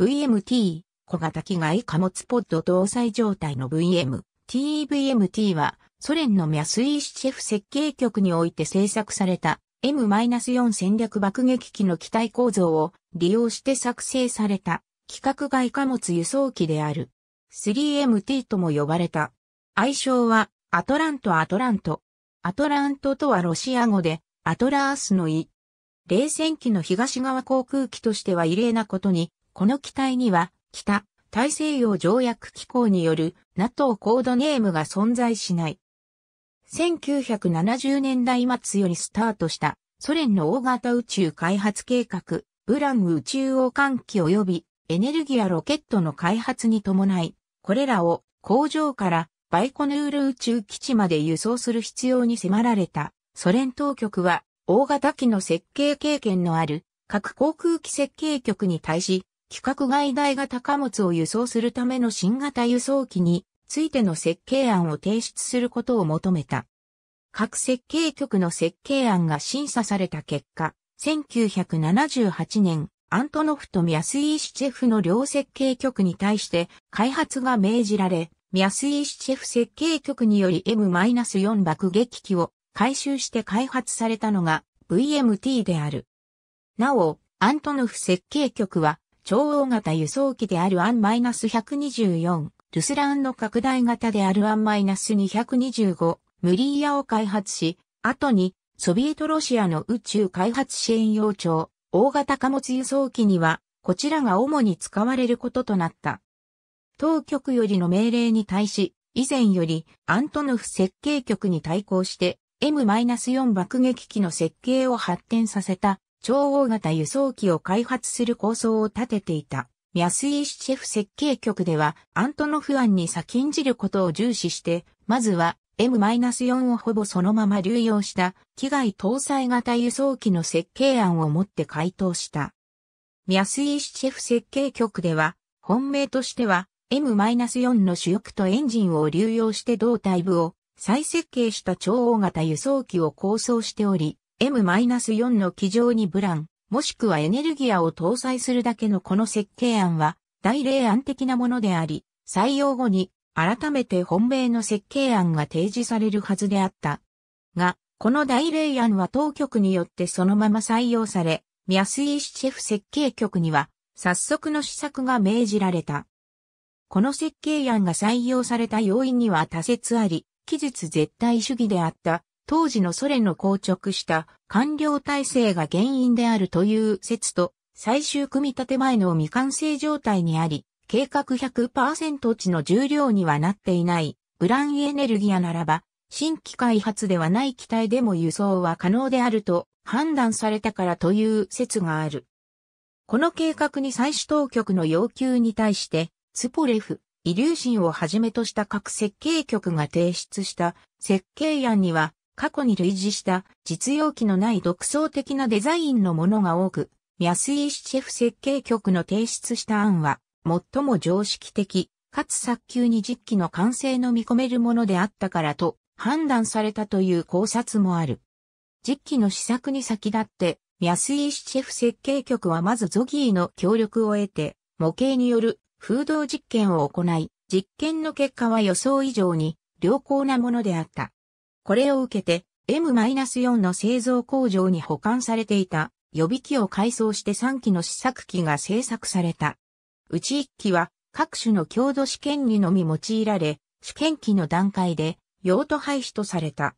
VMT 小型機外貨物ポッド搭載状態の VM。TVMT はソ連のミャスイーシチェフ設計局において製作された M-4 戦略爆撃機の機体構造を利用して作成された規格外貨物輸送機である 3MT とも呼ばれた。愛称はアトラント・アトラント。アトラントとはロシア語でアトラースの意。冷戦期の東側航空機としては異例なことにこの機体には、北、大西洋条約機構による NATO コードネームが存在しない。1970年代末よりスタートしたソ連の大型宇宙開発計画、ブラン宇宙王換機及びエネルギアロケットの開発に伴い、これらを工場からバイコヌール宇宙基地まで輸送する必要に迫られたソ連当局は大型機の設計経験のある各航空機設計局に対し規格外大型貨物を輸送するための新型輸送機についての設計案を提出することを求めた。各設計局の設計案が審査された結果、1978年、アントノフとミャスイーシチェフの両設計局に対して開発が命じられ、ミャスイーシチェフ設計局により M-4 爆撃機を回収して開発されたのが VMT である。なお、アントノフ設計局は超大型輸送機であるアン -124、ルスランの拡大型であるアン -225、ムリーヤを開発し、後にソビエトロシアの宇宙開発支援用庁、大型貨物輸送機には、こちらが主に使われることとなった。当局よりの命令に対し、以前よりアントノフ設計局に対抗して M-4 爆撃機の設計を発展させた超大型輸送機を開発する構想を立てていた。ミャスイシチェフ設計局では、アントノフ案に先んじることを重視して、まずは M-4 をほぼそのまま流用した機外搭載型輸送機の設計案をもって回答した。ミャスイシチェフ設計局では、本命としては M-4 の主翼とエンジンを流用して胴体部を再設計した超大型輸送機を構想しており、M-4 の機上にブラン、もしくはエネルギアを搭載するだけのこの設計案は、大霊案的なものであり、採用後に改めて本命の設計案が提示されるはずであった。が、この大霊案は当局によってそのまま採用され、安井シェフ設計局には、早速の施策が命じられた。この設計案が採用された要因には多説あり、期日絶対主義であった当時のソ連の硬直した官僚体制が原因であるという説と、最終組み立て前の未完成状態にあり、計画100%値の重量にはなっていない、ウランエネルギアならば、新規開発ではない機体でも輸送は可能であると判断されたからという説がある。この計画に採取当局の要求に対して、ツポレフ、イリューシンをはじめとした各設計局が提出した設計案には、過去に類似した実用機のない独創的なデザインのものが多く、安ーシェフ設計局の提出した案は、最も常識的、かつ早急に実機の完成の見込めるものであったからと判断されたという考察もある。実機の試作に先立って、安ーシェフ設計局はまずゾギーの協力を得て、模型による風洞実験を行い、実験の結果は予想以上に良好なものであった。これを受けて M-4 の製造工場に保管されていた予備機を改装して3機の試作機が製作された。うち1機は各種の強度試験にのみ用いられ、試験機の段階で用途廃止とされた。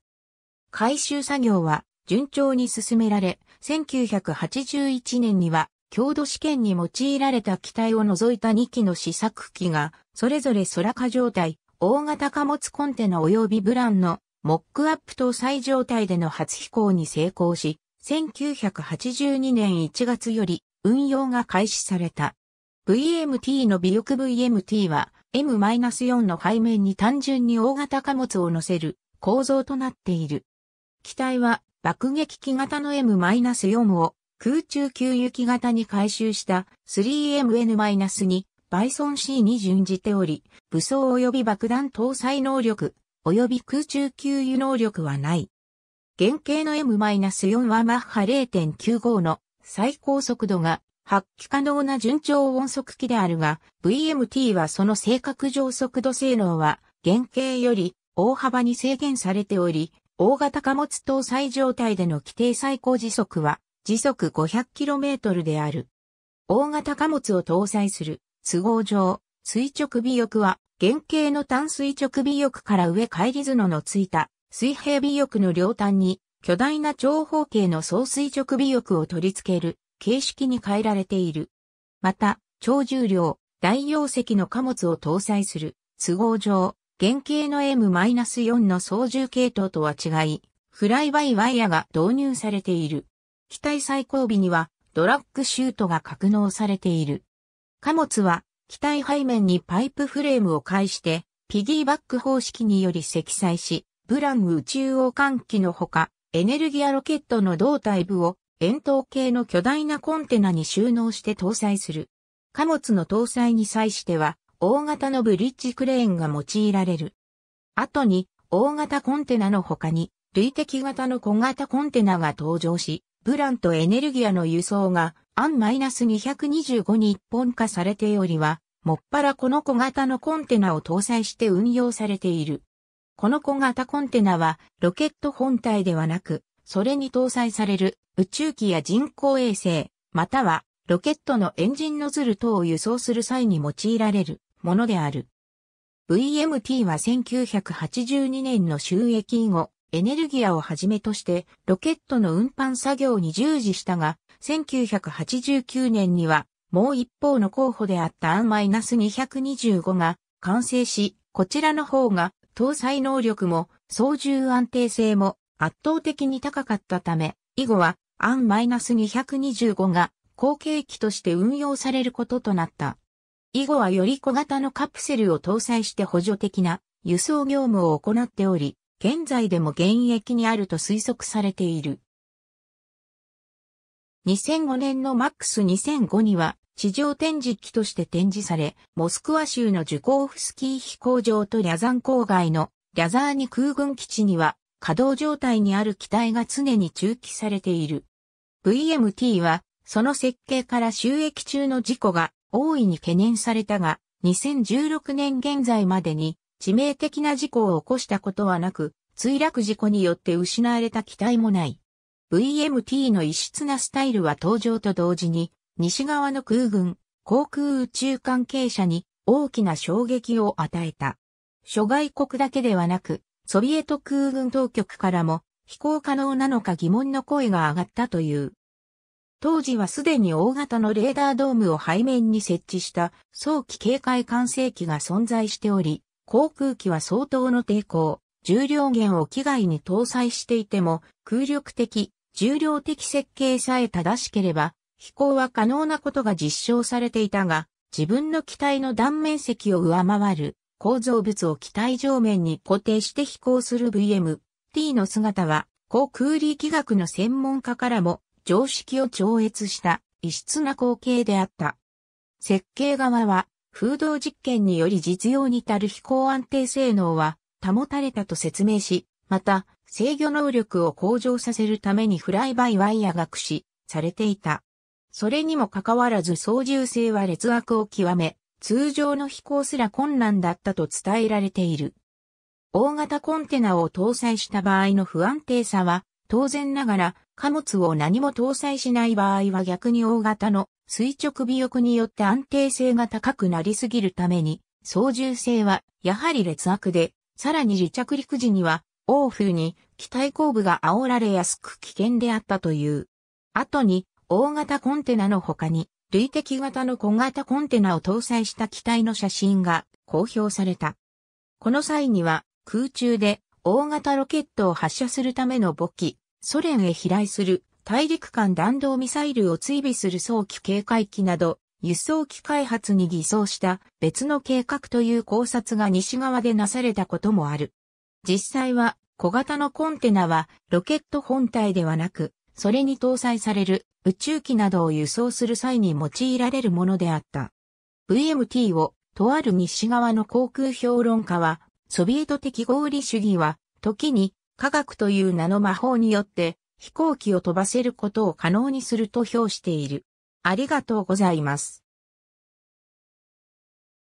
回収作業は順調に進められ、1981年には強度試験に用いられた機体を除いた2機の試作機が、それぞれ空化状態、大型貨物コンテナ及びブランのモックアップ搭載状態での初飛行に成功し、1982年1月より運用が開始された。VMT の尾翼 VMT は M-4 の背面に単純に大型貨物を乗せる構造となっている。機体は爆撃機型の M-4 を空中給油機型に回収した 3MN-2 バイソン C に準じており、武装及び爆弾搭載能力及び空中給油能力はない。原型の M-4 はマッハ0.95の最高速度が発揮可能な順調音速機であるが、VMT はその正確上速度性能は原型より大幅に制限されており、大型貨物搭載状態での規定最高時速は時速 500km である。大型貨物を搭載する都合上、垂直尾翼は原型の単垂直尾翼から上返り角のついた水平尾翼の両端に巨大な長方形の総垂直尾翼を取り付ける形式に変えられている。また、超重量、大容積の貨物を搭載する都合上、原型の M-4 の操縦系統とは違い、フライバイワイヤが導入されている。機体最後尾にはドラッグシュートが格納されている。貨物は機体背面にパイプフレームを介して、ピギーバック方式により積載し、ブラン宇宙王換気のほか、エネルギアロケットの胴体部を円筒形の巨大なコンテナに収納して搭載する。貨物の搭載に際しては、大型のブリッジクレーンが用いられる。後に、大型コンテナの他に、類的型の小型コンテナが登場し、ブランとエネルギアの輸送がアン -225 に一本化されておりは、もっぱらこの小型のコンテナを搭載して運用されている。この小型コンテナはロケット本体ではなく、それに搭載される宇宙機や人工衛星、またはロケットのエンジンノズル等を輸送する際に用いられるものである。VMT は1982年の収益以後、エネルギアをはじめとしてロケットの運搬作業に従事したが、1989年にはもう一方の候補であったアン -225 が完成し、こちらの方が搭載能力も操縦安定性も圧倒的に高かったため、以後はアン -225 が後継機として運用されることとなった。以後はより小型のカプセルを搭載して補助的な輸送業務を行っており、現在でも現役にあると推測されている。2005年の MAX2005 には地上展示機として展示され、モスクワ州のジュコーフスキー飛行場とリャザン郊外のリャザーニ空軍基地には稼働状態にある機体が常に駐機されている。VMT はその設計から収益中の事故が大いに懸念されたが、2016年現在までに致命的な事故を起こしたことはなく、墜落事故によって失われた機体もない。VMT の異質なスタイルは登場と同時に、西側の空軍、航空宇宙関係者に大きな衝撃を与えた。諸外国だけではなく、ソビエト空軍当局からも飛行可能なのか疑問の声が上がったという。当時はすでに大型のレーダードームを背面に設置した早期警戒管制機が存在しており、航空機は相当の抵抗、重量源を機外に搭載していても、空力的、重量的設計さえ正しければ、飛行は可能なことが実証されていたが、自分の機体の断面積を上回る構造物を機体上面に固定して飛行する VMT の姿は、航空力学の専門家からも常識を超越した異質な光景であった。設計側は風洞実験により実用に足る飛行安定性能は保たれたと説明し、また制御能力を向上させるためにフライバイワイヤが駆使されていた。それにもかかわらず操縦性は劣悪を極め、通常の飛行すら困難だったと伝えられている。大型コンテナを搭載した場合の不安定さは、当然ながら貨物を何も搭載しない場合は逆に大型の垂直尾翼によって安定性が高くなりすぎるために、操縦性はやはり劣悪で、さらに離着陸時には、欧風に機体後部が煽られやすく危険であったという。後に、大型コンテナの他に、類的型の小型コンテナを搭載した機体の写真が公表された。この際には、空中で大型ロケットを発射するための母機、ソ連へ飛来する大陸間弾道ミサイルを追尾する早期警戒機など、輸送機開発に偽装した別の計画という考察が西側でなされたこともある。実際は小型のコンテナはロケット本体ではなく、それに搭載される宇宙機などを輸送する際に用いられるものであった。VMT をとある西側の航空評論家は、ソビエト的合理主義は、時に科学という名の魔法によって飛行機を飛ばせることを可能にすると評している。ありがとうございます。